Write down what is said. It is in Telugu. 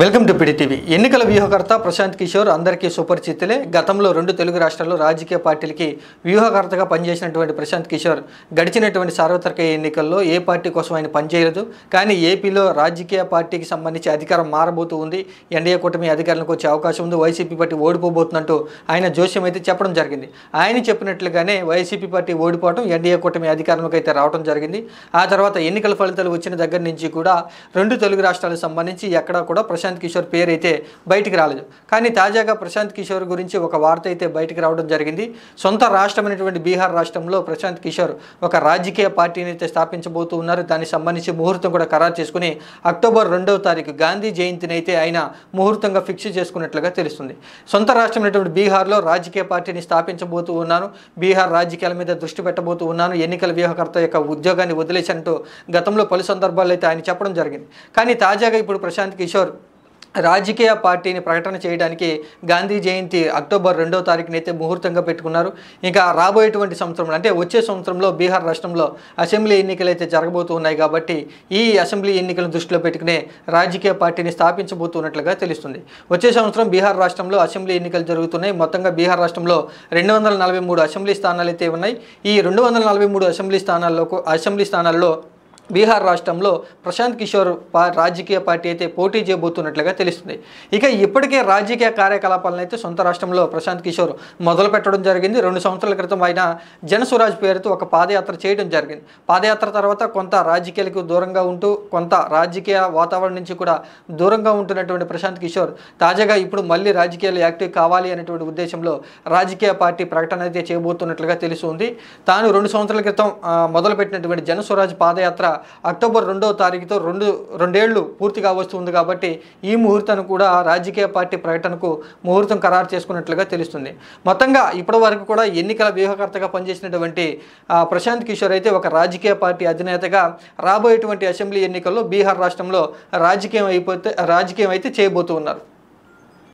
వెల్కమ్ టు టీవీ ఎన్నికల వ్యూహకర్త ప్రశాంత్ కిషోర్ అందరికీ సుపరిచితులే గతంలో రెండు తెలుగు రాష్ట్రాల్లో రాజకీయ పార్టీలకి వ్యూహకర్తగా పనిచేసినటువంటి ప్రశాంత్ కిషోర్ గడిచినటువంటి సార్వత్రిక ఎన్నికల్లో ఏ పార్టీ కోసం ఆయన పనిచేయలేదు కానీ ఏపీలో రాజకీయ పార్టీకి సంబంధించి అధికారం మారబోతూ ఉంది ఎన్డీఏ కూటమి అధికారంలోకి వచ్చే అవకాశం ఉంది వైసీపీ పార్టీ ఓడిపోబోతున్నట్టు ఆయన జోస్యం అయితే చెప్పడం జరిగింది ఆయన చెప్పినట్లుగానే వైసీపీ పార్టీ ఓడిపోవడం ఎన్డీఏ కూటమి అధికారంలోకి అయితే రావడం జరిగింది ఆ తర్వాత ఎన్నికల ఫలితాలు వచ్చిన దగ్గర నుంచి కూడా రెండు తెలుగు రాష్ట్రాలకు సంబంధించి ఎక్కడా కూడా ప్రశాంత్ ప్రశాంత్ కిషోర్ పేరు అయితే బయటికి రాలేదు కానీ తాజాగా ప్రశాంత్ కిషోర్ గురించి ఒక వార్త అయితే బయటికి రావడం జరిగింది సొంత రాష్ట్రమైనటువంటి బీహార్ రాష్ట్రంలో ప్రశాంత్ కిషోర్ ఒక రాజకీయ పార్టీని అయితే స్థాపించబోతూ ఉన్నారు దానికి సంబంధించి ముహూర్తం కూడా ఖరారు చేసుకుని అక్టోబర్ రెండవ తారీఖు గాంధీ జయంతిని అయితే ఆయన ముహూర్తంగా ఫిక్స్ చేసుకున్నట్లుగా తెలుస్తుంది సొంత రాష్ట్రమైనటువంటి బీహార్లో రాజకీయ పార్టీని స్థాపించబోతూ ఉన్నాను బీహార్ రాజకీయాల మీద దృష్టి పెట్టబోతూ ఉన్నాను ఎన్నికల వ్యూహకర్త యొక్క ఉద్యోగాన్ని వదిలేసినట్టు గతంలో పలు సందర్భాల్లో అయితే ఆయన చెప్పడం జరిగింది కానీ తాజాగా ఇప్పుడు ప్రశాంత్ కిషోర్ రాజకీయ పార్టీని ప్రకటన చేయడానికి గాంధీ జయంతి అక్టోబర్ రెండో అయితే ముహూర్తంగా పెట్టుకున్నారు ఇంకా రాబోయేటువంటి సంవత్సరంలో అంటే వచ్చే సంవత్సరంలో బీహార్ రాష్ట్రంలో అసెంబ్లీ ఎన్నికలు అయితే జరగబోతున్నాయి కాబట్టి ఈ అసెంబ్లీ ఎన్నికలను దృష్టిలో పెట్టుకునే రాజకీయ పార్టీని స్థాపించబోతున్నట్లుగా తెలుస్తుంది వచ్చే సంవత్సరం బీహార్ రాష్ట్రంలో అసెంబ్లీ ఎన్నికలు జరుగుతున్నాయి మొత్తంగా బీహార్ రాష్ట్రంలో రెండు వందల నలభై మూడు అసెంబ్లీ స్థానాలు అయితే ఉన్నాయి ఈ రెండు వందల నలభై మూడు అసెంబ్లీ స్థానాల్లో అసెంబ్లీ స్థానాల్లో బీహార్ రాష్ట్రంలో ప్రశాంత్ కిషోర్ రాజకీయ పార్టీ అయితే పోటీ చేయబోతున్నట్లుగా తెలుస్తుంది ఇక ఇప్పటికే రాజకీయ కార్యకలాపాలను అయితే సొంత రాష్ట్రంలో ప్రశాంత్ కిషోర్ మొదలు పెట్టడం జరిగింది రెండు సంవత్సరాల క్రితం ఆయన జనసురాజ్ పేరుతో ఒక పాదయాత్ర చేయడం జరిగింది పాదయాత్ర తర్వాత కొంత రాజకీయాలకు దూరంగా ఉంటూ కొంత రాజకీయ వాతావరణం నుంచి కూడా దూరంగా ఉంటున్నటువంటి ప్రశాంత్ కిషోర్ తాజాగా ఇప్పుడు మళ్ళీ రాజకీయాలు యాక్టివ్ కావాలి అనేటువంటి ఉద్దేశంలో రాజకీయ పార్టీ ప్రకటన అయితే చేయబోతున్నట్లుగా తెలుస్తుంది తాను రెండు సంవత్సరాల క్రితం మొదలుపెట్టినటువంటి జనసురాజ్ పాదయాత్ర అక్టోబర్ రెండవ తారీఖుతో రెండు రెండేళ్లు పూర్తిగా వస్తుంది కాబట్టి ఈ ముహూర్తం కూడా రాజకీయ పార్టీ ప్రకటనకు ముహూర్తం ఖరారు చేసుకున్నట్లుగా తెలుస్తుంది మొత్తంగా ఇప్పటి వరకు కూడా ఎన్నికల వ్యూహకర్తగా పనిచేసినటువంటి ప్రశాంత్ కిషోర్ అయితే ఒక రాజకీయ పార్టీ అధినేతగా రాబోయేటువంటి అసెంబ్లీ ఎన్నికల్లో బీహార్ రాష్ట్రంలో రాజకీయం అయిపోతే రాజకీయం అయితే చేయబోతూ ఉన్నారు